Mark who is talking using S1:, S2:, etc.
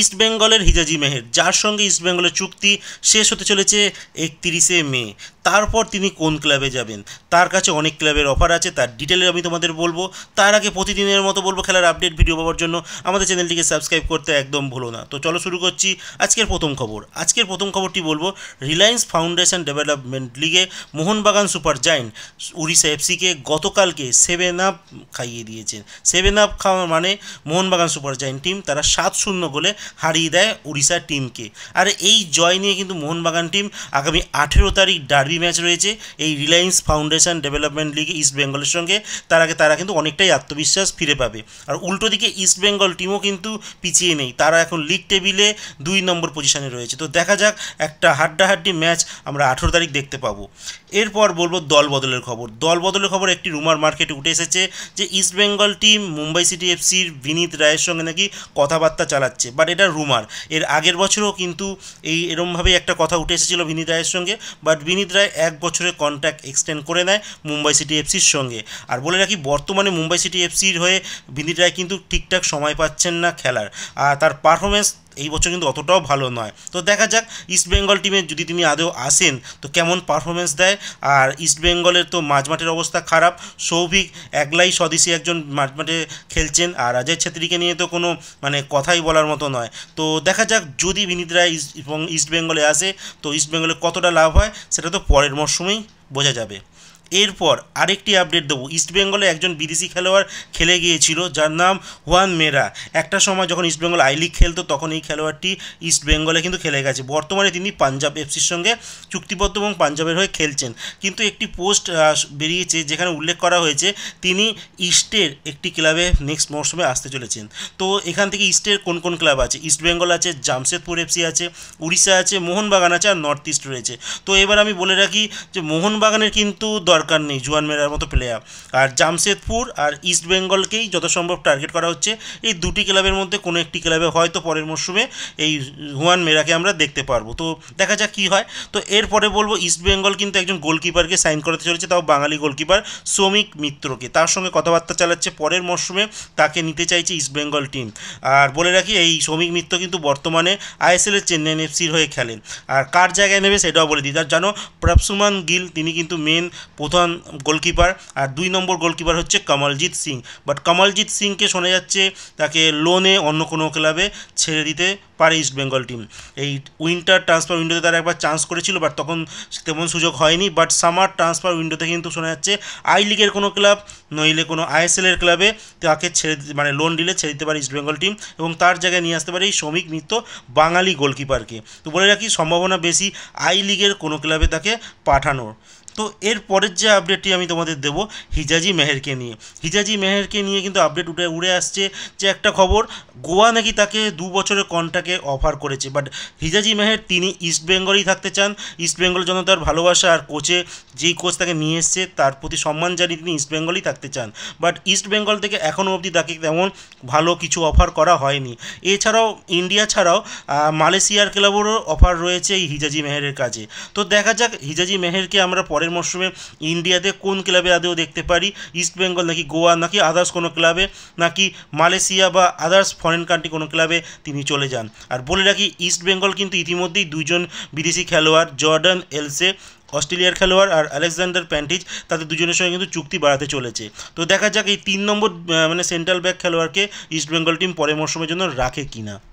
S1: ইস্টবেঙ্গলের হিজাজি মেহের যার সঙ্গে ইস্টবেঙ্গলের চুক্তি শেষ হতে চলেছে একত্রিশে মে তারপর তিনি কোন ক্লাবে যাবেন তার কাছে অনেক ক্লাবের অফার আছে তার ডিটেলে আমি তোমাদের বলবো তার আগে প্রতিদিনের মতো বলবো খেলার আপডেট ভিডিও পাওয়ার জন্য আমাদের চ্যানেলটিকে সাবস্ক্রাইব করতে একদম ভুলো না তো চলো শুরু করছি আজকের প্রথম খবর আজকের প্রথম খবরটি বলবো রিলায়েন্স ফাউন্ডেশন ডেভেলপমেন্ট লিগে মোহনবাগান সুপার জায়েন্ট উড়িষ্যা এফসিকে গতকালকে সেভেন আপ খাইয়ে দিয়েছেন সেভেন আপ খাওয়া মানে মোহনবাগান সুপার জায়েন্ট টিম তারা সাত শূন্য গোলে হারিয়ে দেয় উড়িষ্যার টিমকে আর এই জয় নিয়ে কিন্তু মোহনবাগান টিম আগামী আঠেরো তারিখ ডার্বি ম্যাচ রয়েছে এই রিলায়েন্স ফাউন্ডেশন ডেভেলপমেন্ট লিগে ইস্ট বেঙ্গলের সঙ্গে তার আগে তারা কিন্তু অনেকটাই আত্মবিশ্বাস ফিরে পাবে আর উল্টো দিকে ইস্ট বেঙ্গল টিমও কিন্তু পিছিয়ে নেই তারা এখন লিগ টেবিলে দুই নম্বর পজিশনে রয়েছে তো দেখা যাক একটা হাড্ডাহাড্ডি ম্যাচ আমরা আঠেরো তারিখ দেখতে পাবো এরপর বলবো দল বদলের খবর দল বদলের খবর একটি রুমার মার্কেটে উঠে এসেছে যে East Bengal team Mumbai City এফসির বিনীত রায়ের সঙ্গে নাকি কথাবার্তা চালাচ্ছে বাট বাট এটা রুমার এর আগের বছরও কিন্তু এই এরমভাবেই একটা কথা উঠে এসেছিল বিনীত রায়ের সঙ্গে বাট বিনীত রায় এক বছরের কন্ট্যাক্ট এক্সটেন্ড করে নেয় মুম্বাই সিটি এফসির সঙ্গে আর বলে রাখি বর্তমানে মুম্বাই সিটি এফসির হয়ে বিনীত রায় কিন্তু ঠিকঠাক সময় পাচ্ছেন না খেলার আর তার পারফরমেন্স এই বছর কিন্তু অতটাও ভালো নয় তো দেখা যাক ইস্টবেঙ্গল টিমে যদি তিনি আদৌ আসেন তো কেমন পারফরমেন্স দেয় আর ইস্টবেঙ্গলের তো মাঝমাঠের অবস্থা খারাপ সৌভিক একলাই স্বদেশী একজন মাঝমাঠে খেলছেন আর অজয় ছেত্রীকে নিয়ে তো কোনো মানে কথাই বলার মতো নয় তো দেখা যাক যদি বিনীত রায় এবং ইস্টবেঙ্গলে আসে তো ইস্টবেঙ্গলে কতটা লাভ হয় সেটা তো পরের মরশুমেই বোঝা যাবে এরপর আরেকটি আপডেট দেবো ইস্টবেঙ্গলে একজন বিদেশি খেলোয়াড় খেলে গিয়েছিল যার নাম ওয়ান মেরা একটা সময় যখন ইস্টবেঙ্গল আই লিগ খেলতো তখন এই খেলোয়াড়টি ইস্টবেঙ্গলে কিন্তু খেলে গেছে বর্তমানে তিনি পাঞ্জাব এফসির সঙ্গে চুক্তিবদ্ধ এবং পাঞ্জাবের হয়ে খেলছেন কিন্তু একটি পোস্ট বেরিয়েছে যেখানে উল্লেখ করা হয়েছে তিনি ইস্টের একটি ক্লাবে নেক্সট মরশুমে আসতে চলেছেন তো এখান থেকে ইস্টের কোন কোন ক্লাব আছে ইস্টবেঙ্গল আছে জামশেদপুর এফসি আছে উড়িষ্যা আছে মোহনবাগান আছে আর নর্থ ইস্ট রয়েছে তো এবার আমি বলে রাখি যে মোহনবাগানের কিন্তু দর দরকার নেই জুয়ান মেরার মতো প্লেয়ার আর জামশেদপুর আর ইস্ট বেঙ্গলকেই সম্ভব টার্গেট করা হচ্ছে এই দুটি ক্লাবের মধ্যে কোনো একটি ক্লাবে হয়তো পরের মরশুমে এই হুয়ান মেরাকে আমরা দেখতে পারবো তো দেখা যাক কি হয় তো এরপরে বলবো ইস্ট বেঙ্গল কিন্তু একজন গোলকিপারকে সাইন করাতে চলেছে তাও বাঙালি গোলকিপার শ্রমিক মিত্রকে তার সঙ্গে কথাবার্তা চালাচ্ছে পরের মরশুমে তাকে নিতে চাইছে ইস্ট বেঙ্গল টিম আর বলে রাখি এই শ্রমিক মিত্র কিন্তু বর্তমানে আইএসএলের চেন্নাই এফসির হয়ে খেলেন আর কার জায়গায় নেবে সেটাও বলে দিই তার জানো প্রাপসুমান গিল তিনি কিন্তু মেন প্রধান গোলকিপার আর দুই নম্বর গোলকিপার হচ্ছে কমলজিৎ সিং বাট কমলজিৎ সিংকে শোনা যাচ্ছে তাকে লোনে অন্য কোনো ক্লাবে ছেড়ে দিতে পারে ইস্ট বেঙ্গল টিম এই উইন্টার ট্রান্সফার উইন্ডোতে তারা একবার চান্স করেছিল বাট তখন তেমন সুযোগ হয়নি বাট সামার ট্রান্সফার উইন্ডোতে কিন্তু শোনা যাচ্ছে আই লিগের কোনো ক্লাব নইলে কোনো আইএসএলের ক্লাবে তাকে ছেড়ে মানে লোন দিলে ছেড়ে দিতে পারে ইস্টবেঙ্গল টিম এবং তার জায়গায় নিয়ে আসতে পারে এই শ্রমিক মিত্র বাঙালি গোলকিপারকে তো বলে রাখি সম্ভাবনা বেশি আই লিগের কোনো ক্লাবে তাকে পাঠানোর তো এর পরের যে আপডেটটি আমি তোমাদের দেবো হিজাজি মেহেরকে নিয়ে হিজাজি মেহেরকে নিয়ে কিন্তু আপডেট উঠে উড়ে আসছে যে একটা খবর গোয়া নাকি তাকে দু বছরের কন্ট্রাক্টে অফার করেছে বাট হিজাজি মেহের তিনি ইস্ট বেঙ্গলেই থাকতে চান ইস্ট বেঙ্গল জন্য তার ভালোবাসা আর কোচে যেই কোচ তাকে নিয়ে এসছে তার প্রতি সম্মান জানিয়ে তিনি ইস্ট বেঙ্গলেই থাকতে চান বাট ইস্ট বেঙ্গল থেকে এখনও অবধি তাকে তেমন ভালো কিছু অফার করা হয়নি এছাড়াও ইন্ডিয়া ছাড়াও মালয়েশিয়ার ক্লাবেরও অফার রয়েছে এই হিজাজি মেহেরের কাছে তো দেখা যাক হিজাজি মেহেরকে আমরা পরে পরের মরশুমে ইন্ডিয়াতে কোন ক্লাবে আদেও দেখতে পারি ইস্টবেঙ্গল নাকি গোয়া নাকি আদার্স কোনো ক্লাবে নাকি মালয়েশিয়া বা আদার্স ফরেন কান্ট্রি কোনো ক্লাবে তিনি চলে যান আর বলে রাখি ইস্টবেঙ্গল কিন্তু ইতিমধ্যেই দুজন বিদেশি খেলোয়াড় জর্ডান এলসে অস্ট্রেলিয়ার খেলোয়াড় আর আলেকজান্ডার প্যান্টিজ তাদের দুজনের সঙ্গে কিন্তু চুক্তি বাড়াতে চলেছে তো দেখা যাক এই তিন নম্বর মানে সেন্ট্রাল ব্যাক খেলোয়াড়কে ইস্টবেঙ্গল টিম পরের মরশুমের জন্য রাখে কিনা